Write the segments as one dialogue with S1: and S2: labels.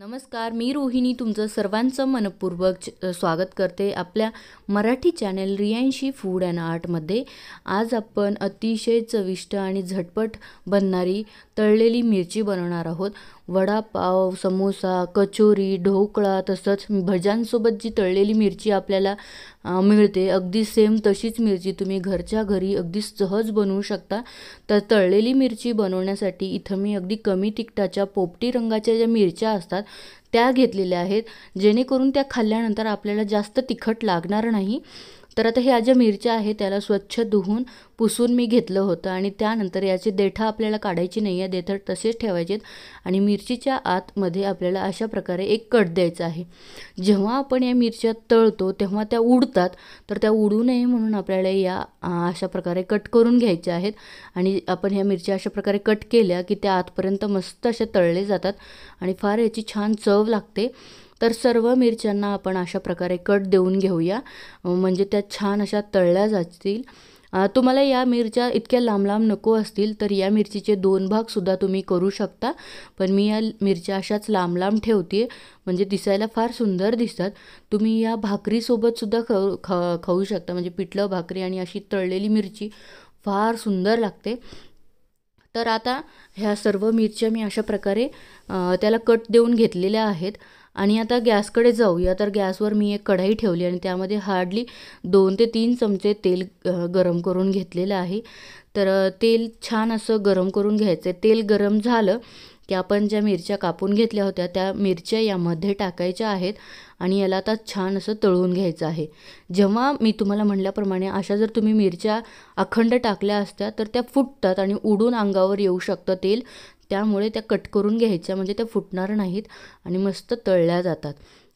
S1: नमस्कार मी रोहिणी तुमचं सर्वांचं मनपूर्वक स्वागत करते आपल्या Marathi channel Riyanshi food and आर्टमध्ये आज आपण अतिशय चविष्ट आणि झटपट बनणारी तळलेली मिरची बनवणार आहोत वडापाव समोसा कचोरी ढोकळा तसंच भज्यांसोबत जी तळलेली मिरची आपल्याला मिळते अगदी सेम तशीच मिरची तुम्ही घरच्या घरी अगदी सहज बनवू शकता तर तळलेली मिरची बनवण्यासाठी इथं मी अगदी कमी तिखटाच्या पोपटी रंगाच्या ज्या मिरच्या असतात त्या घेतलेल्या आहेत जेणेकरून त्या खाल्ल्यानंतर आपल्याला जास्त तिखट लागणार नाही तर आता ह्या ज्या मिरच्या आहे त्याला स्वच्छ धुवून पुसून मी घेतलं होतं आणि त्यानंतर याची देठा आपल्याला काढायची नाही आहे देठं तसेच ठेवायचेत आणि मिरचीच्या आतमध्ये आपल्याला अशा प्रकारे एक कट द्यायचा आहे जेव्हा आपण या मिरच्या तळतो तेव्हा त्या उडतात तर त्या उडू नये म्हणून आपल्याला या अशा प्रकारे कट करून घ्यायच्या आहेत आणि आपण ह्या मिरच्या अशा प्रकारे कट केल्या की त्या आतपर्यंत मस्त असे तळले जातात आणि फार याची छान चव लागते तर सर्व मिरच्यांना आपण अशा प्रकारे कट देऊन घेऊया म्हणजे त्या छान अशा तळल्या जातील तुम्हाला या मिरच्या इतक्या लांब लांब नको असतील तर या मिरचीचे दोन भागसुद्धा तुम्ही करू शकता पण मी या मिरच्या अशाच लांब लांब ठेवते म्हणजे दिसायला फार सुंदर दिसतात तुम्ही या भाकरीसोबतसुद्धा खाऊ ख खाऊ शकता म्हणजे पिठलं भाकरी आणि अशी तळलेली मिरची फार सुंदर लागते तर आता ह्या सर्व मिरच्या मी अशा प्रकारे त्याला कट देऊन घेतलेल्या आहेत आणि आता गॅसकडे जाऊया तर गॅसवर मी एक कढाई ठेवली आणि त्यामध्ये हार्डली दोन ते तीन चमचे तेल गरम करून घेतलेलं आहे तर तेल छान असं गरम करून घ्यायचं आहे तेल गरम झालं की आपण ज्या मिरच्या कापून घेतल्या होत्या त्या मिरच्या यामध्ये टाकायच्या आहेत आणि याला आता छान असं तळून घ्यायचं आहे जेव्हा मी तुम्हाला म्हणल्याप्रमाणे अशा जर तुम्ही मिरच्या अखंड टाकल्या असत्या तर त्या फुटतात आणि उडून अंगावर येऊ शकतं तेल त्यामुळे त्या कट करून घ्यायच्या म्हणजे त्या फुटणार नाहीत आणि मस्त तळल्या जातात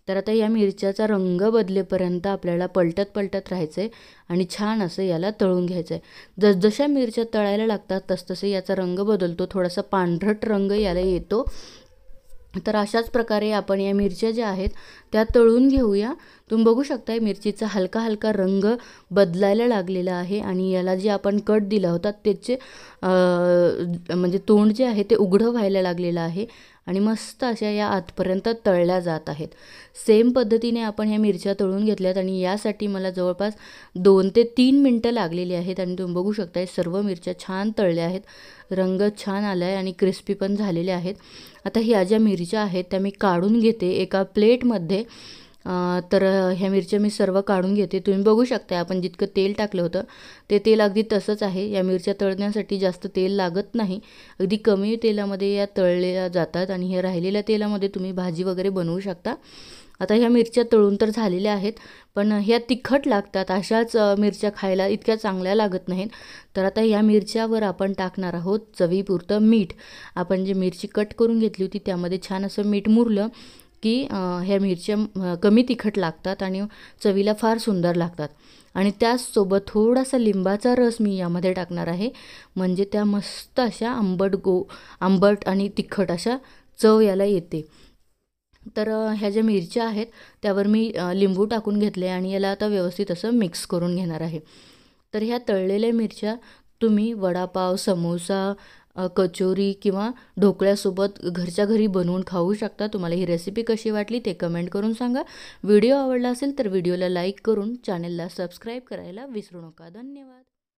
S1: तर आता या मिरच्याचा रंग बदलेपर्यंत आपल्याला पलटत पलटत राहायचं आहे आणि छान असं याला तळून घ्यायचं आहे जसजशा मिरच्या तळायला लागतात तसतसे याचा रंग बदलतो थोडासा पांढरट रंग याला येतो तर अशाच प्रकारे आपण या मिरच्या ज्या आहेत त्या तळून घेऊया तुम्ही बघू शकता मिरचीचा हलका हलका रंग बदलायला लागलेला आहे आणि याला जे आपण कट दिला होता त्याचे म्हणजे तोंड जे आहे ते उघडं व्हायला लागलेलं आहे आणि मस्त अशा या आतपर्यंत तळल्या जात आहेत सेम पद्धतीने आपण ह्या मिरच्या तळून घेतल्यात आणि यासाठी मला जवळपास दोन ते तीन मिनटं लागलेली आहेत आणि तुम्ही बघू शकता सर्व मिरच्या छान तळल्या आहेत रंग छान आला आहे आणि क्रिस्पी पण झालेल्या आहेत आता ह्या ज्या मिरच्या आहेत त्या मी काढून घेते एका प्लेटमध्ये तर ह्या मिरच्या मी सर्व काढून घेते तुम्ही बघू शकता आपण जितकं तेल टाकलं होतं ते तेल अगदी तसंच आहे या मिरच्या तळण्यासाठी जास्त तेल लागत नाही अगदी कमी तेलामध्ये या तळलेल्या जातात आणि ह्या राहिलेल्या तेलामध्ये तुम्ही भाजी वगैरे बनवू शकता आता ह्या मिरच्या तळून तर झालेल्या आहेत पण ह्या तिखट लागतात अशाच मिरच्या खायला इतक्या चांगल्या लागत नाहीत तर आता ह्या मिरच्यावर आपण टाकणार आहोत चवीपुरतं मीठ आपण जे मिरची कट करून घेतली होती त्यामध्ये छान असं मीठ मुरलं की ह्या मिरच्या कमी तिखट लागतात आणि चवीला फार सुंदर लागतात आणि त्याचसोबत थोडासा लिंबाचा रस मी यामध्ये टाकणार आहे म्हणजे त्या मस्त अशा आंबट गो आंबट आणि तिखट अशा चव याला येते तर ह्या ज्या मिरच्या आहेत त्यावर मी लिंबू टाकून घेतले आणि याला आता व्यवस्थित असं मिक्स करून घेणार आहे तर ह्या तळलेल्या मिरच्या तुम्ही वडापाव समोसा कचोरी किंवा ढोकळ्यासोबत घरच्या घरी बनवून खाऊ शकता तुम्हाला ही रेसिपी कशी वाटली ते कमेंट करून सांगा व्हिडिओ आवडला असेल तर व्हिडिओला लाईक करून चॅनेलला सबस्क्राईब करायला विसरू नका धन्यवाद